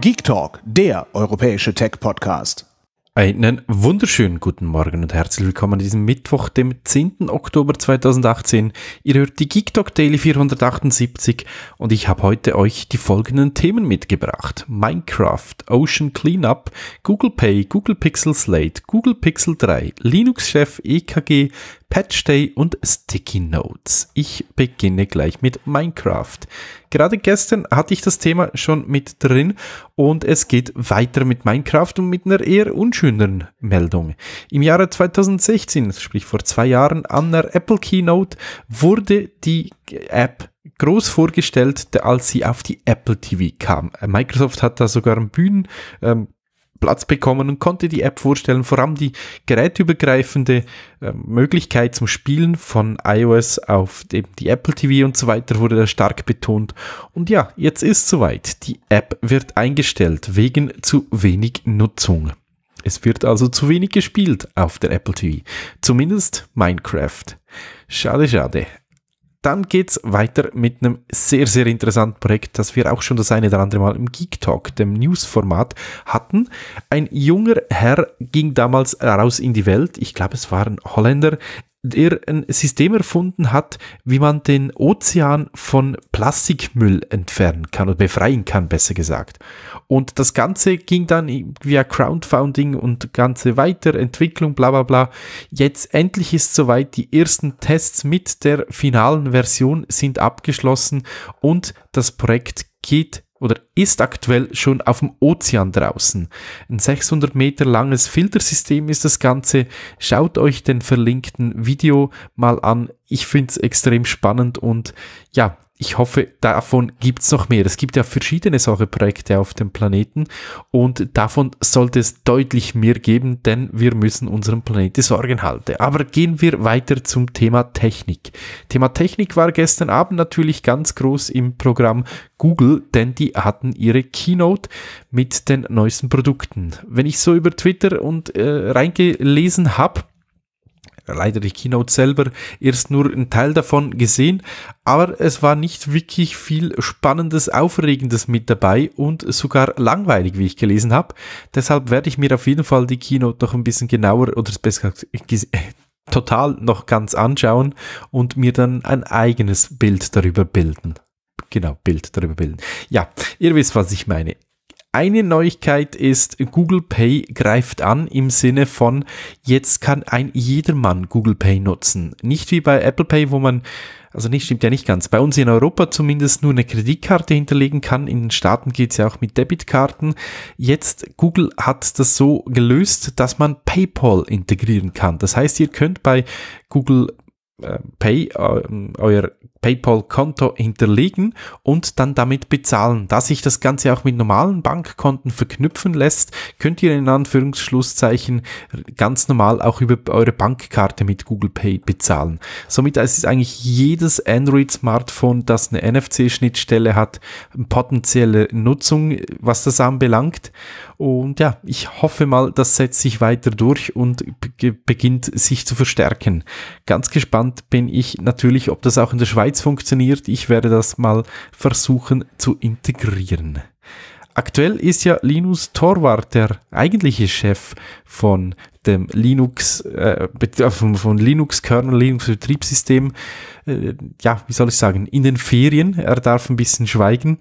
Geek Talk, der europäische Tech-Podcast. Einen wunderschönen guten Morgen und herzlich willkommen an diesem Mittwoch, dem 10. Oktober 2018. Ihr hört die Geek Talk Daily 478 und ich habe heute euch die folgenden Themen mitgebracht. Minecraft, Ocean Cleanup, Google Pay, Google Pixel Slate, Google Pixel 3, Linux-Chef EKG, Patch Day und Sticky Notes. Ich beginne gleich mit Minecraft. Gerade gestern hatte ich das Thema schon mit drin und es geht weiter mit Minecraft und mit einer eher unschöneren Meldung. Im Jahre 2016, sprich vor zwei Jahren, an der Apple Keynote wurde die App groß vorgestellt, als sie auf die Apple TV kam. Microsoft hat da sogar ein Bühnen, ähm, Platz bekommen und konnte die App vorstellen, vor allem die gerätübergreifende ähm, Möglichkeit zum Spielen von iOS auf eben die Apple TV und so weiter wurde da stark betont. Und ja, jetzt ist soweit. Die App wird eingestellt wegen zu wenig Nutzung. Es wird also zu wenig gespielt auf der Apple TV. Zumindest Minecraft. Schade, schade dann geht es weiter mit einem sehr, sehr interessanten Projekt, das wir auch schon das eine oder andere Mal im Geek Talk, dem News-Format, hatten. Ein junger Herr ging damals raus in die Welt. Ich glaube, es war ein Holländer der ein System erfunden hat, wie man den Ozean von Plastikmüll entfernen kann oder befreien kann, besser gesagt. Und das Ganze ging dann via Crowdfunding und ganze Weiterentwicklung, bla bla bla. Jetzt endlich ist soweit, die ersten Tests mit der finalen Version sind abgeschlossen und das Projekt geht oder ist aktuell schon auf dem Ozean draußen. Ein 600 Meter langes Filtersystem ist das Ganze. Schaut euch den verlinkten Video mal an. Ich finde es extrem spannend und ja, ich hoffe, davon gibt's noch mehr. Es gibt ja verschiedene solche Projekte auf dem Planeten und davon sollte es deutlich mehr geben, denn wir müssen unserem Planeten Sorgen halten. Aber gehen wir weiter zum Thema Technik. Thema Technik war gestern Abend natürlich ganz groß im Programm Google, denn die hatten ihre Keynote mit den neuesten Produkten. Wenn ich so über Twitter und äh, reingelesen habe, leider die Keynote selber erst nur einen Teil davon gesehen, aber es war nicht wirklich viel Spannendes, Aufregendes mit dabei und sogar langweilig, wie ich gelesen habe. Deshalb werde ich mir auf jeden Fall die Keynote noch ein bisschen genauer oder besser total noch ganz anschauen und mir dann ein eigenes Bild darüber bilden. Genau, Bild darüber bilden. Ja, ihr wisst, was ich meine. Eine Neuigkeit ist, Google Pay greift an im Sinne von, jetzt kann ein jedermann Google Pay nutzen. Nicht wie bei Apple Pay, wo man, also nicht, stimmt ja nicht ganz, bei uns in Europa zumindest nur eine Kreditkarte hinterlegen kann. In den Staaten geht's ja auch mit Debitkarten. Jetzt Google hat das so gelöst, dass man PayPal integrieren kann. Das heißt, ihr könnt bei Google äh, Pay, äh, euer PayPal-Konto hinterlegen und dann damit bezahlen. Da sich das Ganze auch mit normalen Bankkonten verknüpfen lässt, könnt ihr in Anführungsschlusszeichen ganz normal auch über eure Bankkarte mit Google Pay bezahlen. Somit ist es eigentlich jedes Android-Smartphone, das eine NFC-Schnittstelle hat, potenzielle Nutzung, was das anbelangt. Und ja, ich hoffe mal, das setzt sich weiter durch und beginnt sich zu verstärken. Ganz gespannt gespannt bin ich natürlich, ob das auch in der Schweiz funktioniert. Ich werde das mal versuchen zu integrieren. Aktuell ist ja Linus Torwart der eigentliche Chef von dem Linux, äh, von, von Linux Kernel, Linux Betriebssystem. Äh, ja, wie soll ich sagen, in den Ferien. Er darf ein bisschen schweigen.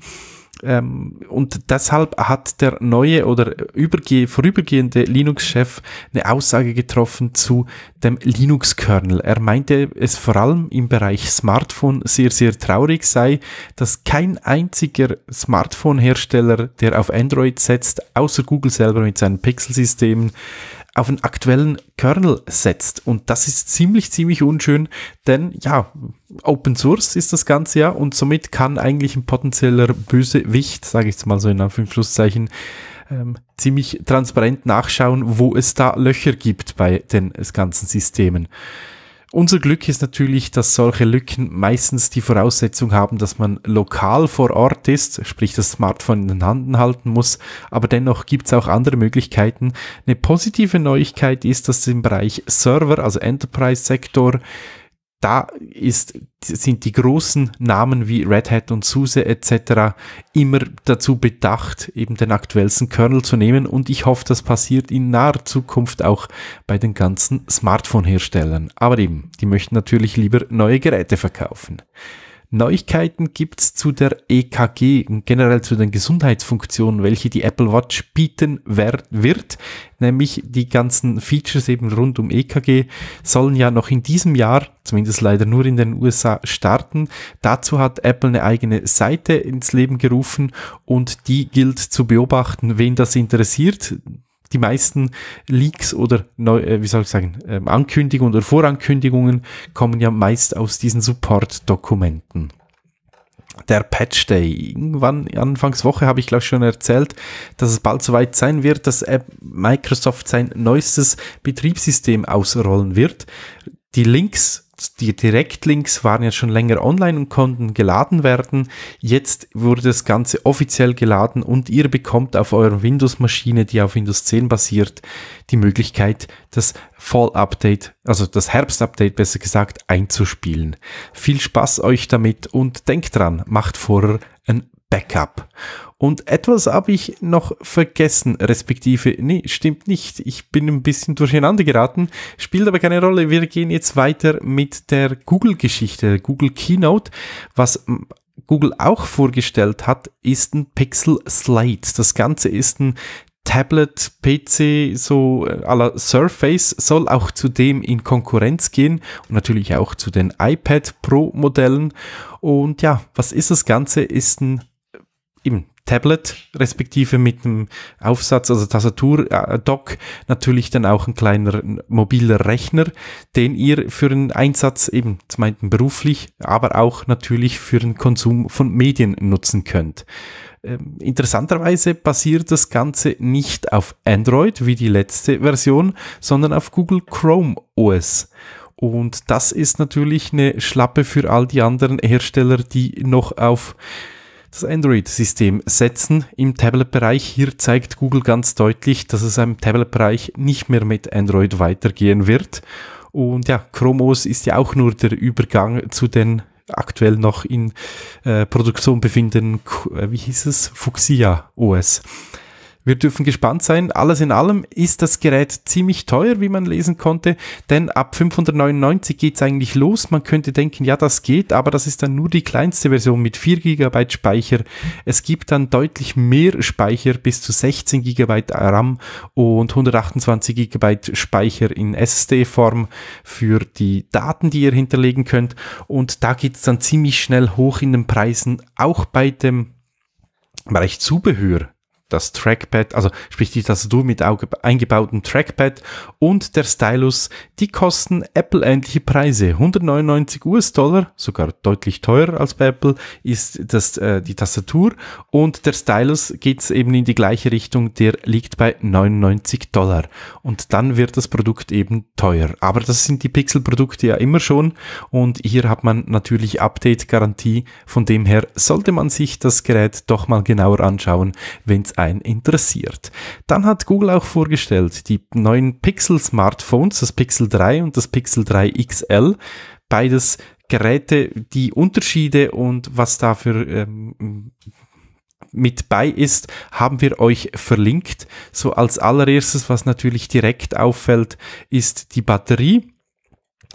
Ähm, und deshalb hat der neue oder überge vorübergehende Linux-Chef eine Aussage getroffen zu dem Linux-Kernel. Er meinte, es vor allem im Bereich Smartphone sehr, sehr traurig sei, dass kein einziger Smartphone-Hersteller, der auf Android setzt, außer Google selber mit seinen Pixel-Systemen, auf einen aktuellen Kernel setzt. Und das ist ziemlich, ziemlich unschön, denn ja, Open Source ist das Ganze ja und somit kann eigentlich ein potenzieller Bösewicht, sage ich es mal so in Anführungszeichen, ähm, ziemlich transparent nachschauen, wo es da Löcher gibt bei den ganzen Systemen. Unser Glück ist natürlich, dass solche Lücken meistens die Voraussetzung haben, dass man lokal vor Ort ist, sprich das Smartphone in den Handen halten muss, aber dennoch gibt es auch andere Möglichkeiten. Eine positive Neuigkeit ist, dass im Bereich Server, also Enterprise-Sektor, da ist, sind die großen Namen wie Red Hat und SUSE etc. immer dazu bedacht, eben den aktuellsten Kernel zu nehmen und ich hoffe, das passiert in naher Zukunft auch bei den ganzen Smartphone-Herstellern. Aber eben, die möchten natürlich lieber neue Geräte verkaufen. Neuigkeiten gibt's zu der EKG und generell zu den Gesundheitsfunktionen, welche die Apple Watch bieten wird. Nämlich die ganzen Features eben rund um EKG sollen ja noch in diesem Jahr, zumindest leider nur in den USA, starten. Dazu hat Apple eine eigene Seite ins Leben gerufen und die gilt zu beobachten, wen das interessiert die meisten Leaks oder neu, äh, wie soll ich sagen, ähm, Ankündigungen oder Vorankündigungen kommen ja meist aus diesen Support-Dokumenten der Patch Day. Irgendwann Anfangswoche habe ich glaube schon erzählt, dass es bald soweit sein wird, dass Microsoft sein neuestes Betriebssystem ausrollen wird. Die Links die Direktlinks waren ja schon länger online und konnten geladen werden. Jetzt wurde das Ganze offiziell geladen und ihr bekommt auf eurer Windows-Maschine, die auf Windows 10 basiert, die Möglichkeit, das Fall-Update, also das Herbst-Update besser gesagt, einzuspielen. Viel Spaß euch damit und denkt dran, macht vorher ein Backup. Und etwas habe ich noch vergessen, respektive, nee, stimmt nicht. Ich bin ein bisschen durcheinander geraten, spielt aber keine Rolle. Wir gehen jetzt weiter mit der Google-Geschichte, Google Keynote. Was Google auch vorgestellt hat, ist ein Pixel Slate. Das Ganze ist ein Tablet, PC, so äh, aller Surface soll auch zudem in Konkurrenz gehen und natürlich auch zu den iPad Pro Modellen. Und ja, was ist das Ganze? Ist ein äh, eben Tablet, respektive mit einem Aufsatz, also Tastatur-Dock, äh, natürlich dann auch ein kleiner mobiler Rechner, den ihr für einen Einsatz eben, zum einen beruflich, aber auch natürlich für den Konsum von Medien nutzen könnt. Ähm, interessanterweise basiert das Ganze nicht auf Android wie die letzte Version, sondern auf Google Chrome OS. Und das ist natürlich eine Schlappe für all die anderen Hersteller, die noch auf das Android-System setzen im Tablet-Bereich. Hier zeigt Google ganz deutlich, dass es im Tablet-Bereich nicht mehr mit Android weitergehen wird. Und ja, Chrome OS ist ja auch nur der Übergang zu den aktuell noch in äh, Produktion befindenden, äh, wie hieß es, Fuchsia OS. Wir dürfen gespannt sein. Alles in allem ist das Gerät ziemlich teuer, wie man lesen konnte, denn ab 599 geht es eigentlich los. Man könnte denken, ja, das geht, aber das ist dann nur die kleinste Version mit 4 GB Speicher. Es gibt dann deutlich mehr Speicher, bis zu 16 GB RAM und 128 GB Speicher in SSD-Form für die Daten, die ihr hinterlegen könnt. Und da geht es dann ziemlich schnell hoch in den Preisen, auch bei dem Bereich Zubehör das Trackpad, also sprich die Tastatur mit eingebautem Trackpad und der Stylus, die kosten Apple-ähnliche Preise. 199 US-Dollar, sogar deutlich teurer als bei Apple, ist das, äh, die Tastatur und der Stylus geht's eben in die gleiche Richtung, der liegt bei 99 Dollar. Und dann wird das Produkt eben teuer. Aber das sind die Pixel-Produkte ja immer schon und hier hat man natürlich Update-Garantie. Von dem her sollte man sich das Gerät doch mal genauer anschauen, wenn es keinen interessiert. Dann hat Google auch vorgestellt, die neuen Pixel-Smartphones, das Pixel 3 und das Pixel 3 XL, beides Geräte, die Unterschiede und was dafür ähm, mit bei ist, haben wir euch verlinkt. So als allererstes, was natürlich direkt auffällt, ist die Batterie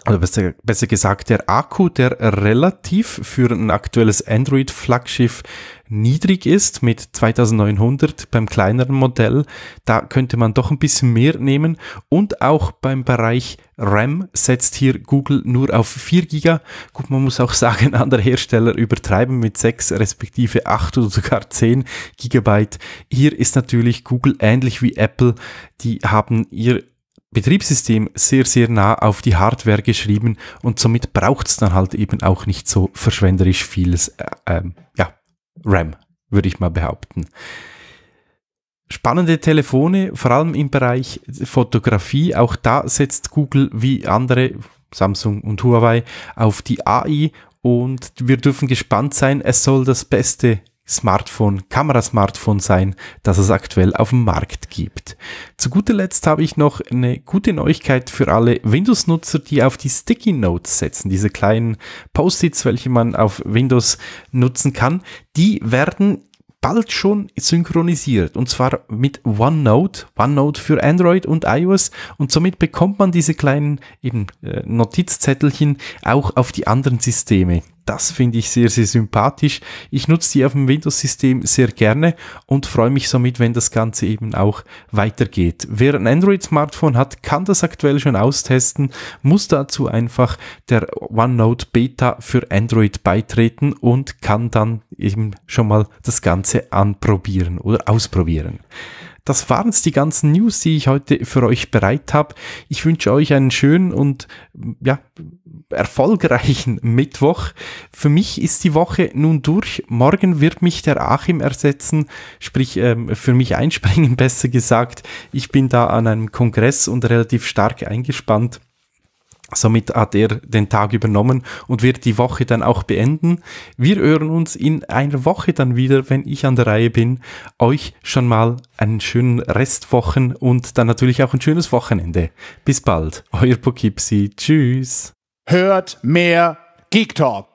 oder besser, besser gesagt, der Akku, der relativ für ein aktuelles Android-Flaggschiff niedrig ist mit 2900 beim kleineren Modell. Da könnte man doch ein bisschen mehr nehmen. Und auch beim Bereich RAM setzt hier Google nur auf 4 GB. Gut, man muss auch sagen, andere Hersteller übertreiben mit 6 respektive 8 oder sogar 10 GB. Hier ist natürlich Google ähnlich wie Apple. Die haben ihr Betriebssystem sehr, sehr nah auf die Hardware geschrieben und somit braucht es dann halt eben auch nicht so verschwenderisch vieles äh, äh, ja, RAM, würde ich mal behaupten. Spannende Telefone, vor allem im Bereich Fotografie. Auch da setzt Google wie andere, Samsung und Huawei, auf die AI und wir dürfen gespannt sein, es soll das beste Smartphone, Kamerasmartphone sein, das es aktuell auf dem Markt gibt. Zu guter Letzt habe ich noch eine gute Neuigkeit für alle Windows-Nutzer, die auf die Sticky Notes setzen, diese kleinen Post-its, welche man auf Windows nutzen kann. Die werden bald schon synchronisiert und zwar mit OneNote, OneNote für Android und iOS und somit bekommt man diese kleinen eben äh, Notizzettelchen auch auf die anderen Systeme das finde ich sehr, sehr sympathisch. Ich nutze die auf dem Windows-System sehr gerne und freue mich somit, wenn das Ganze eben auch weitergeht. Wer ein Android-Smartphone hat, kann das aktuell schon austesten, muss dazu einfach der OneNote Beta für Android beitreten und kann dann eben schon mal das Ganze anprobieren oder ausprobieren das waren's die ganzen News, die ich heute für euch bereit habe. Ich wünsche euch einen schönen und ja, erfolgreichen Mittwoch. Für mich ist die Woche nun durch. Morgen wird mich der Achim ersetzen, sprich ähm, für mich einspringen, besser gesagt. Ich bin da an einem Kongress und relativ stark eingespannt. Somit hat er den Tag übernommen und wird die Woche dann auch beenden. Wir hören uns in einer Woche dann wieder, wenn ich an der Reihe bin. Euch schon mal einen schönen Restwochen und dann natürlich auch ein schönes Wochenende. Bis bald, euer Pokipsi. Tschüss. Hört mehr Geek Talk.